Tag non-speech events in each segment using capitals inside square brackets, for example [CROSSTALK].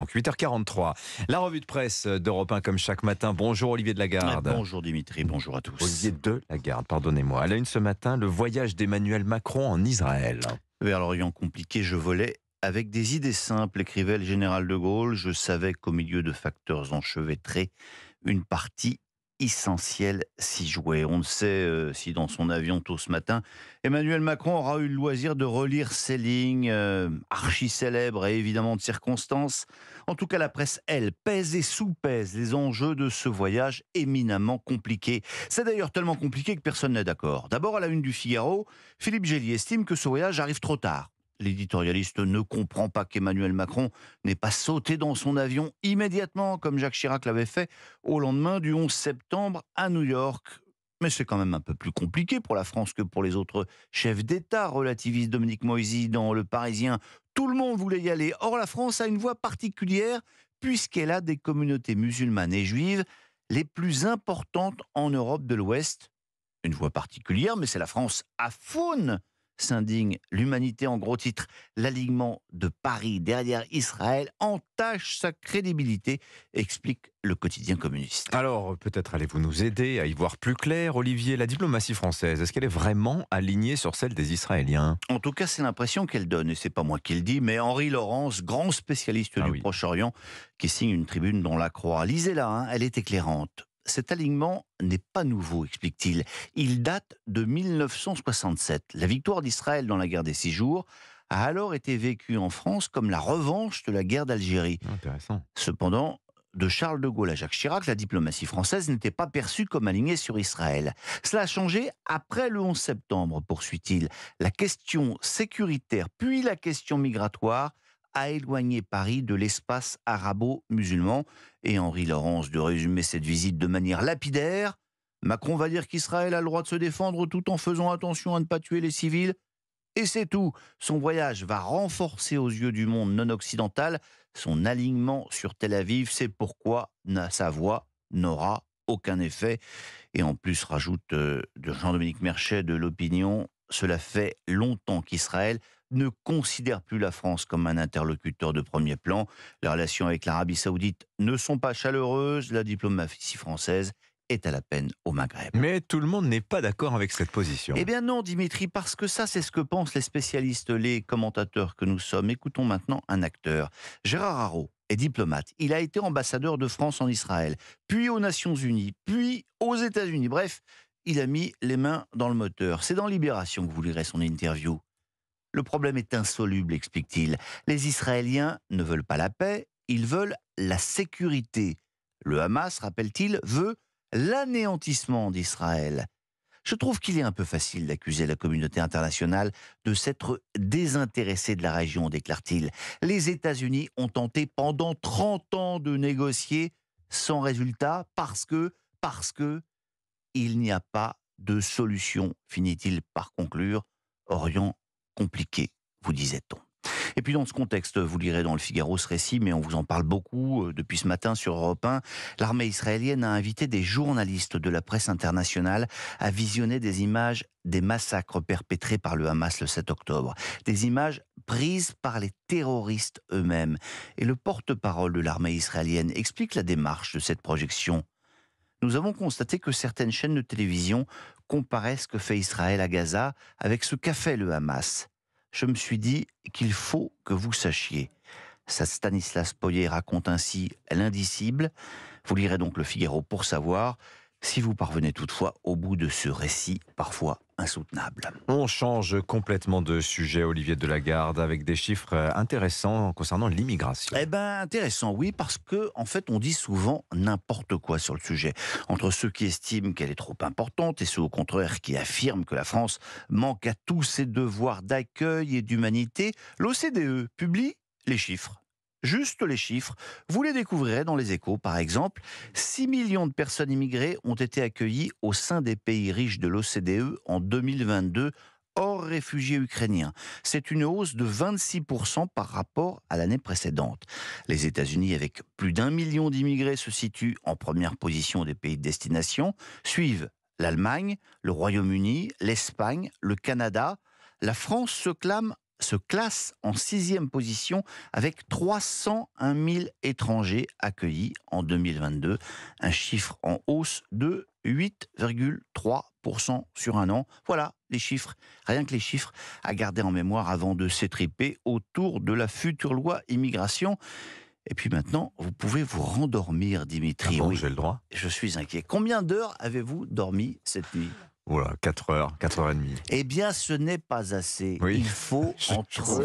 Donc 8h43. La revue de presse d'Europe 1 comme chaque matin. Bonjour Olivier de Lagarde. Ah, bonjour Dimitri, bonjour à tous. Olivier de Lagarde, pardonnez-moi. À la une ce matin, le voyage d'Emmanuel Macron en Israël. Vers l'Orient compliqué, je volais avec des idées simples, écrivait le général de Gaulle. Je savais qu'au milieu de facteurs enchevêtrés, une partie essentiel s'y jouer. On ne sait euh, si dans son avion tôt ce matin, Emmanuel Macron aura eu le loisir de relire ces lignes euh, archi célèbres et évidemment de circonstances. En tout cas, la presse, elle, pèse et sous-pèse les enjeux de ce voyage éminemment compliqué. C'est d'ailleurs tellement compliqué que personne n'est d'accord. D'abord, à la une du Figaro, Philippe Gély estime que ce voyage arrive trop tard l'éditorialiste ne comprend pas qu'Emmanuel Macron n'ait pas sauté dans son avion immédiatement, comme Jacques Chirac l'avait fait au lendemain du 11 septembre à New York. Mais c'est quand même un peu plus compliqué pour la France que pour les autres chefs d'État, relativise Dominique Moisy dans Le Parisien. Tout le monde voulait y aller. Or, la France a une voie particulière puisqu'elle a des communautés musulmanes et juives les plus importantes en Europe de l'Ouest. Une voie particulière, mais c'est la France à faune s'indigne. L'humanité, en gros titre, l'alignement de Paris derrière Israël entache sa crédibilité, explique le quotidien communiste. Alors, peut-être allez-vous nous aider à y voir plus clair, Olivier, la diplomatie française, est-ce qu'elle est vraiment alignée sur celle des Israéliens En tout cas, c'est l'impression qu'elle donne, et c'est pas moi qui le dis, mais Henri Laurence, grand spécialiste ah du Proche-Orient, qui signe une tribune dont la Croix. Lisez-la, hein, elle est éclairante cet alignement n'est pas nouveau, explique-t-il. Il date de 1967. La victoire d'Israël dans la guerre des six jours a alors été vécue en France comme la revanche de la guerre d'Algérie. Cependant, de Charles de Gaulle à Jacques Chirac, la diplomatie française n'était pas perçue comme alignée sur Israël. Cela a changé après le 11 septembre, poursuit-il. La question sécuritaire puis la question migratoire à éloigner Paris de l'espace arabo-musulman. Et Henri Laurence de résumer cette visite de manière lapidaire. Macron va dire qu'Israël a le droit de se défendre tout en faisant attention à ne pas tuer les civils. Et c'est tout. Son voyage va renforcer aux yeux du monde non occidental son alignement sur Tel Aviv. C'est pourquoi sa voix n'aura aucun effet. Et en plus, rajoute euh, Jean-Dominique Merchet de l'opinion, cela fait longtemps qu'Israël ne considère plus la France comme un interlocuteur de premier plan. Les relations avec l'Arabie saoudite ne sont pas chaleureuses. La diplomatie française est à la peine au Maghreb. Mais tout le monde n'est pas d'accord avec cette position. Eh bien non, Dimitri, parce que ça, c'est ce que pensent les spécialistes, les commentateurs que nous sommes. Écoutons maintenant un acteur, Gérard Haro. Est diplomate. Il a été ambassadeur de France en Israël, puis aux Nations Unies, puis aux États-Unis. Bref, il a mis les mains dans le moteur. C'est dans Libération que vous lirez son interview. Le problème est insoluble, explique-t-il. Les Israéliens ne veulent pas la paix, ils veulent la sécurité. Le Hamas, rappelle-t-il, veut l'anéantissement d'Israël. Je trouve qu'il est un peu facile d'accuser la communauté internationale de s'être désintéressée de la région, déclare-t-il. Les États-Unis ont tenté pendant 30 ans de négocier sans résultat parce que, parce que, il n'y a pas de solution, finit-il par conclure, Orient compliqué, vous disait-on. Et puis dans ce contexte, vous lirez dans le Figaro ce récit, mais on vous en parle beaucoup euh, depuis ce matin sur Europe 1, l'armée israélienne a invité des journalistes de la presse internationale à visionner des images des massacres perpétrés par le Hamas le 7 octobre, des images prises par les terroristes eux-mêmes. Et le porte-parole de l'armée israélienne explique la démarche de cette projection nous avons constaté que certaines chaînes de télévision comparaissent ce que fait Israël à Gaza avec ce qu'a fait le Hamas. Je me suis dit qu'il faut que vous sachiez. Sa Stanislas Poyer raconte ainsi l'indicible. Vous lirez donc le Figaro pour savoir si vous parvenez toutefois au bout de ce récit parfois insoutenable. On change complètement de sujet, Olivier Delagarde, avec des chiffres intéressants concernant l'immigration. Eh bien, intéressant, oui, parce que en fait, on dit souvent n'importe quoi sur le sujet. Entre ceux qui estiment qu'elle est trop importante et ceux au contraire qui affirment que la France manque à tous ses devoirs d'accueil et d'humanité, l'OCDE publie les chiffres Juste les chiffres, vous les découvrirez dans les échos. Par exemple, 6 millions de personnes immigrées ont été accueillies au sein des pays riches de l'OCDE en 2022 hors réfugiés ukrainiens. C'est une hausse de 26% par rapport à l'année précédente. Les États-Unis, avec plus d'un million d'immigrés, se situent en première position des pays de destination, suivent l'Allemagne, le Royaume-Uni, l'Espagne, le Canada. La France se clame se classe en sixième position avec 301 000 étrangers accueillis en 2022, un chiffre en hausse de 8,3% sur un an. Voilà les chiffres, rien que les chiffres à garder en mémoire avant de s'étriper autour de la future loi immigration. Et puis maintenant, vous pouvez vous rendormir, Dimitri. Ah j'ai le droit. Je suis inquiet. Combien d'heures avez-vous dormi cette nuit voilà, 4 h 4 heures et Eh bien, ce n'est pas assez. Il faut [LAUGHS] entre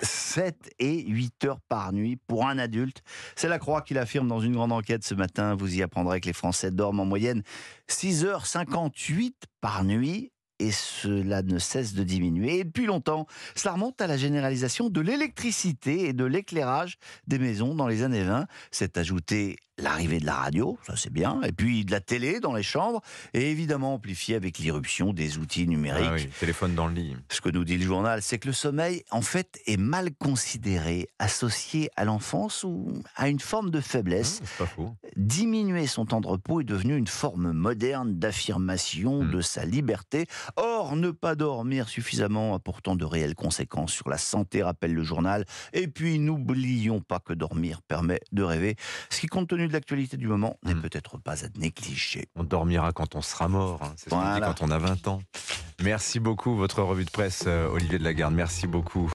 7 et 8 heures par nuit pour un adulte. C'est la croix qu'il affirme dans une grande enquête ce matin. Vous y apprendrez que les Français dorment en moyenne 6h58 par nuit et cela ne cesse de diminuer. Et depuis longtemps, cela remonte à la généralisation de l'électricité et de l'éclairage des maisons dans les années 20. C'est ajouté l'arrivée de la radio, ça c'est bien, et puis de la télé dans les chambres, et évidemment amplifié avec l'irruption des outils numériques. Ah oui, téléphone dans le lit. Ce que nous dit le journal, c'est que le sommeil, en fait, est mal considéré, associé à l'enfance ou à une forme de faiblesse. Ah, pas faux. Diminuer son temps de repos est devenu une forme moderne d'affirmation hmm. de sa liberté ne pas dormir suffisamment a pourtant de réelles conséquences sur la santé, rappelle le journal. Et puis, n'oublions pas que dormir permet de rêver, ce qui, compte tenu de l'actualité du moment, n'est hmm. peut-être pas à négliger. On dormira quand on sera mort, hein. c'est ce qu'on dit quand on a 20 ans. Merci beaucoup, votre revue de presse, euh, Olivier de Lagarde. Merci beaucoup.